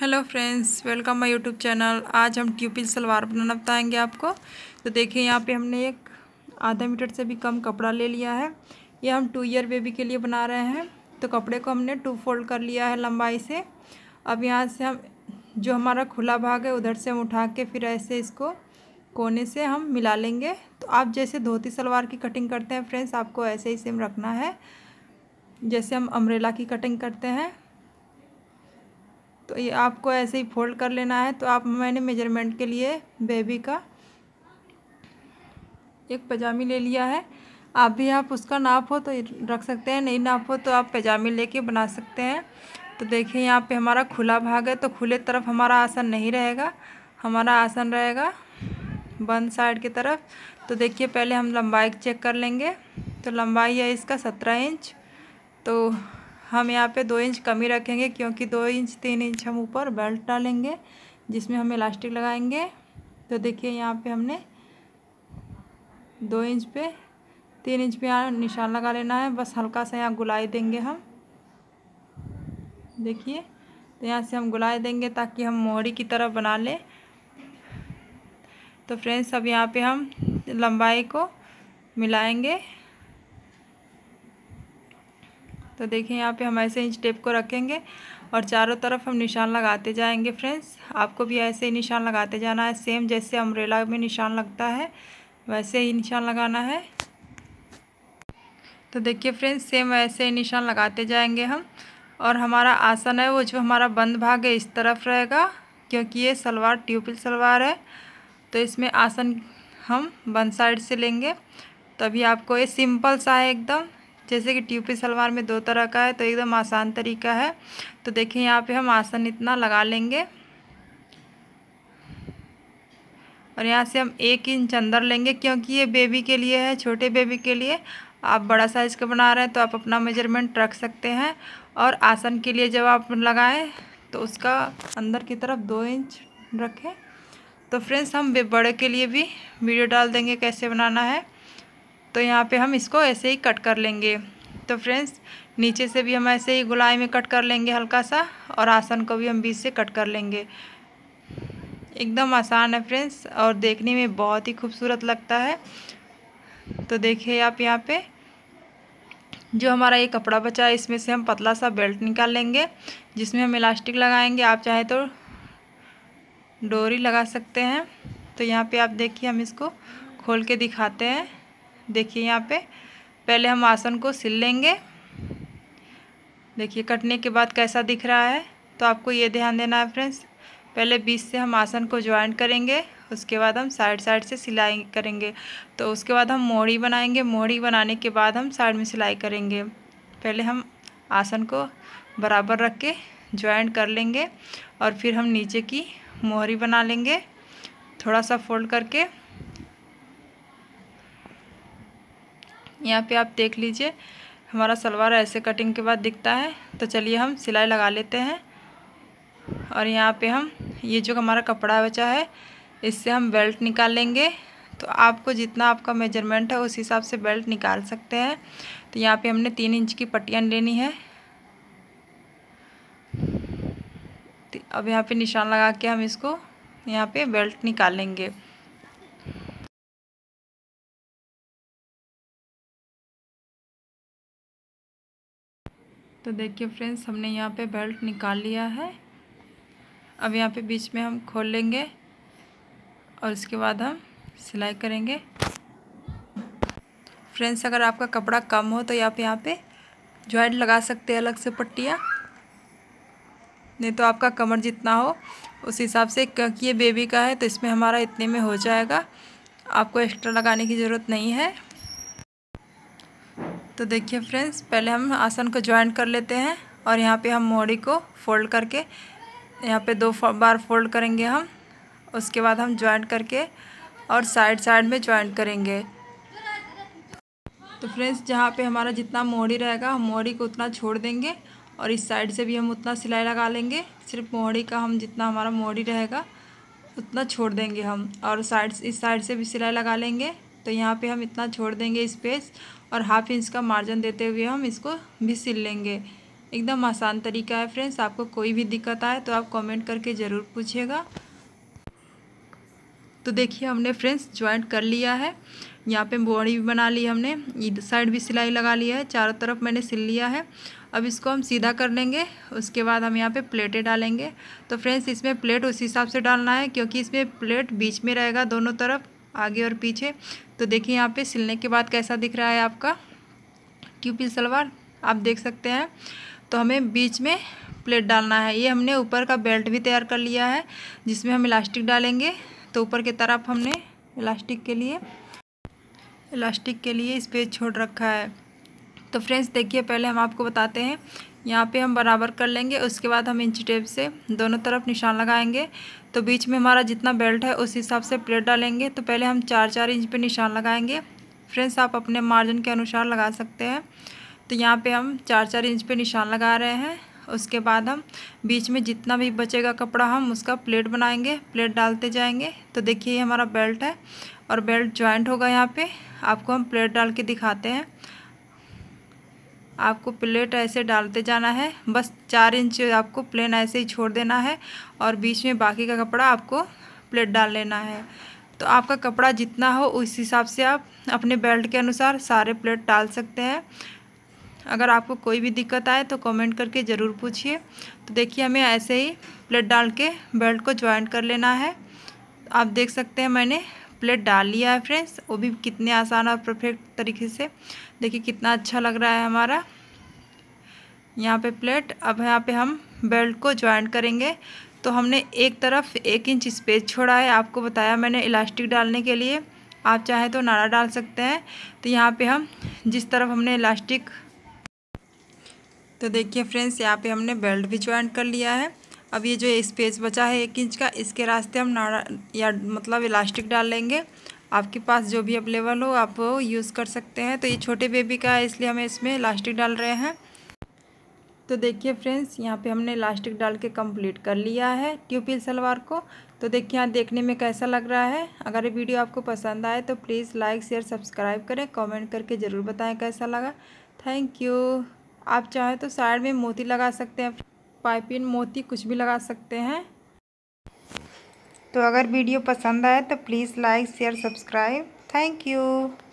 hello friends welcome my YouTube channel आज हम ट्यूपिल सलवार बनाना बताएंगे आपको तो देखिए यहाँ पे हमने एक आधा मीटर से भी कम कपड़ा ले लिया है ये हम टू ईयर बेबी के लिए बना रहे हैं तो कपड़े को हमने टू फोल्ड कर लिया है लंबाई से अब यहाँ से हम जो हमारा खुला भाग है उधर से हम उठा के फिर ऐसे इसको कोने से हम मिला लेंगे तो आप जैसे धोती सलवार की कटिंग करते हैं फ्रेंड्स आपको ऐसे ही सेम रखना है जैसे हम अम्ब्रेला की कटिंग करते हैं ये आपको ऐसे ही फोल्ड कर लेना है तो आप मैंने मेजरमेंट के लिए बेबी का एक पजामी ले लिया है आप भी आप उसका नाप हो तो रख सकते हैं नहीं नाप हो तो आप पैजामी लेके बना सकते हैं तो देखिए यहाँ पे हमारा खुला भाग है तो खुले तरफ हमारा आसन नहीं रहेगा हमारा आसन रहेगा बंद साइड की तरफ तो देखिए पहले हम लंबाई चेक कर लेंगे तो लंबाई है इसका सत्रह इंच तो हम यहाँ पे दो इंच कमी रखेंगे क्योंकि दो इंच तीन इंच हम ऊपर बेल्ट डालेंगे जिसमें हम इलास्टिक लगाएंगे तो देखिए यहाँ पे हमने दो इंच पे तीन इंच पे यहाँ निशान लगा लेना है बस हल्का सा यहाँ गुलाई देंगे हम देखिए तो यहाँ से हम गुलाई देंगे ताकि हम मोहरी की तरह बना लें तो फ्रेंड्स अब यहाँ पर हम लंबाई को मिलाएंगे तो देखिए यहाँ पे हम ऐसे इंच टेप को रखेंगे और चारों तरफ हम निशान लगाते जाएंगे फ्रेंड्स आपको भी ऐसे ही निशान लगाते जाना है सेम जैसे अम्ब्रेला में निशान लगता है वैसे ही निशान लगाना है तो देखिए फ्रेंड्स सेम ऐसे ही निशान लगाते जाएंगे हम और हमारा आसन है वो जो हमारा बंद भाग है इस तरफ रहेगा क्योंकि ये सलवार ट्यूपिल सलवार है तो इसमें आसन हम बंद साइड से लेंगे तभी आपको ये सिंपल सा है एकदम जैसे कि ट्यूपी सलवार में दो तरह का है तो एकदम आसान तरीका है तो देखिए यहाँ पे हम आसन इतना लगा लेंगे और यहाँ से हम एक इंच अंदर लेंगे क्योंकि ये बेबी के लिए है छोटे बेबी के लिए आप बड़ा साइज़ का बना रहे हैं तो आप अपना मेजरमेंट रख सकते हैं और आसन के लिए जब आप लगाएं तो उसका अंदर की तरफ दो इंच रखें तो फ्रेंड्स हम बड़े के लिए भी वीडियो डाल देंगे कैसे बनाना है तो यहाँ पे हम इसको ऐसे ही कट कर लेंगे तो फ्रेंड्स नीचे से भी हम ऐसे ही गुलाई में कट कर लेंगे हल्का सा और आसन को भी हम बीच से कट कर लेंगे एकदम आसान है फ्रेंड्स और देखने में बहुत ही खूबसूरत लगता है तो देखिए आप यहाँ पे जो हमारा ये कपड़ा बचा है इसमें से हम पतला सा बेल्ट निकाल लेंगे जिसमें हम इलास्टिक लगाएंगे आप चाहे तो डोरी लगा सकते हैं तो यहाँ पे आप देखिए हम इसको खोल के दिखाते हैं देखिए यहाँ पे पहले हम आसन को सिल लेंगे देखिए कटने के बाद कैसा दिख रहा है तो आपको ये ध्यान देना है फ्रेंड्स पहले बीच से हम आसन को ज्वाइन करेंगे उसके बाद हम साइड साइड से सिलाई करेंगे तो उसके बाद हम मोड़ी बनाएंगे मोड़ी बनाने के बाद हम साइड में सिलाई करेंगे पहले हम आसन को बराबर रख के ज्वाइन कर लेंगे और फिर हम नीचे की मोहरी बना लेंगे थोड़ा सा फोल्ड करके यहाँ पे आप देख लीजिए हमारा सलवार ऐसे कटिंग के बाद दिखता है तो चलिए हम सिलाई लगा लेते हैं और यहाँ पे हम ये जो हमारा कपड़ा बचा है इससे हम बेल्ट निकाल लेंगे तो आपको जितना आपका मेजरमेंट है उस हिसाब से बेल्ट निकाल सकते हैं तो यहाँ पे हमने तीन इंच की पट्टियाँ लेनी है तो अब यहाँ पे निशान लगा के हम इसको यहाँ पे बेल्ट निकालेंगे तो देखिए फ्रेंड्स हमने यहाँ पे बेल्ट निकाल लिया है अब यहाँ पे बीच में हम खोल लेंगे और उसके बाद हम सिलाई करेंगे फ्रेंड्स अगर आपका कपड़ा कम हो तो आप यहाँ पे ज्वाइंट लगा सकते हैं अलग से पट्टियाँ नहीं तो आपका कमर जितना हो उस हिसाब से क्योंकि ये बेबी का है तो इसमें हमारा इतने में हो जाएगा आपको एक्स्ट्रा लगाने की ज़रूरत नहीं है तो देखिए फ्रेंड्स पहले हम आसन को ज्वाइन कर लेते हैं और यहाँ पे हम मोड़ी को फोल्ड करके यहाँ पे दो बार फोल्ड करेंगे हम उसके बाद हम ज्वाइन करके और साइड साइड में ज्वाइन करेंगे तो फ्रेंड्स जहाँ पे हमारा जितना मोड़ी रहेगा हम मोड़ी को उतना छोड़ देंगे और इस साइड से भी हम उतना सिलाई लगा लेंगे सिर्फ मोड़ी का हम जितना हमारा मोड़ी रहेगा उतना छोड़ देंगे हम और साइड इस साइड से भी सिलाई लगा लेंगे तो यहाँ पे हम इतना छोड़ देंगे स्पेस और हाफ इंच का मार्जिन देते हुए हम इसको भी सिल लेंगे एकदम आसान तरीका है फ्रेंड्स आपको कोई भी दिक्कत आए तो आप कमेंट करके ज़रूर पूछिएगा तो देखिए हमने फ्रेंड्स ज्वाइंट कर लिया है यहाँ पे बॉडी भी बना ली हमने इधर साइड भी सिलाई लगा लिया है चारों तरफ मैंने सिल लिया है अब इसको हम सीधा कर लेंगे उसके बाद हम यहाँ पे प्लेटें डालेंगे तो फ्रेंड्स इसमें प्लेट उस हिसाब से डालना है क्योंकि इसमें प्लेट बीच में रहेगा दोनों तरफ आगे और पीछे तो देखिए यहाँ पे सिलने के बाद कैसा दिख रहा है आपका क्यूपी सलवार आप देख सकते हैं तो हमें बीच में प्लेट डालना है ये हमने ऊपर का बेल्ट भी तैयार कर लिया है जिसमें हम इलास्टिक डालेंगे तो ऊपर की तरफ हमने इलास्टिक के लिए इलास्टिक के लिए इस पर छोड़ रखा है तो फ्रेंड्स देखिए पहले हम आपको बताते हैं यहाँ पे हम बराबर कर लेंगे उसके बाद हम इंच टेप से दोनों तरफ निशान लगाएंगे तो बीच में हमारा जितना बेल्ट है उस हिसाब से प्लेट डालेंगे तो पहले हम चार चार इंच पे निशान लगाएंगे फ्रेंड्स आप अपने मार्जिन के अनुसार लगा सकते हैं तो यहाँ पे हम चार चार इंच पे निशान लगा रहे हैं उसके बाद हम बीच में जितना भी बचेगा कपड़ा हम उसका प्लेट बनाएंगे प्लेट डालते जाएंगे तो देखिए हमारा बेल्ट है और बेल्ट ज्वाइंट होगा यहाँ पे आपको हम प्लेट डाल के दिखाते हैं आपको प्लेट ऐसे डालते जाना है बस चार इंच आपको प्लेन ऐसे ही छोड़ देना है और बीच में बाकी का कपड़ा आपको प्लेट डाल लेना है तो आपका कपड़ा जितना हो उस हिसाब से आप अपने बेल्ट के अनुसार सारे प्लेट डाल सकते हैं अगर आपको कोई भी दिक्कत आए तो कमेंट करके ज़रूर पूछिए तो देखिए हमें ऐसे ही प्लेट डाल के बेल्ट को ज्वाइंट कर लेना है आप देख सकते हैं मैंने प्लेट डाल लिया है फ्रेंड्स वो भी कितने आसान और परफेक्ट तरीके से देखिए कितना अच्छा लग रहा है हमारा यहाँ पे प्लेट अब यहाँ पे हम बेल्ट को ज्वाइंट करेंगे तो हमने एक तरफ एक इंच स्पेस छोड़ा है आपको बताया मैंने इलास्टिक डालने के लिए आप चाहें तो नाड़ा डाल सकते हैं तो यहाँ पे हम जिस तरफ हमने इलास्टिक तो देखिए फ्रेंड्स यहाँ पे हमने बेल्ट भी ज्वाइंट कर लिया है अब ये जो स्पेस बचा है एक इंच का इसके रास्ते हम नाड़ा या मतलब इलास्टिक डाल लेंगे आपके पास जो भी अवेलेबल हो आप यूज़ कर सकते हैं तो ये छोटे बेबी का है इसलिए हमें इसमें इलास्टिक डाल रहे हैं तो देखिए फ्रेंड्स यहाँ पे हमने इलास्टिक डाल के कंप्लीट कर लिया है ट्यूपिल सलवार को तो देखिए यहाँ देखने में कैसा लग रहा है अगर ये वीडियो आपको पसंद आए तो प्लीज़ लाइक शेयर सब्सक्राइब करें कमेंट करके ज़रूर बताएं कैसा लगा थैंक यू आप चाहें तो साइड में मोती लगा सकते हैं पाइपिन मोती कुछ भी लगा सकते हैं तो अगर वीडियो पसंद आए तो please like share subscribe thank you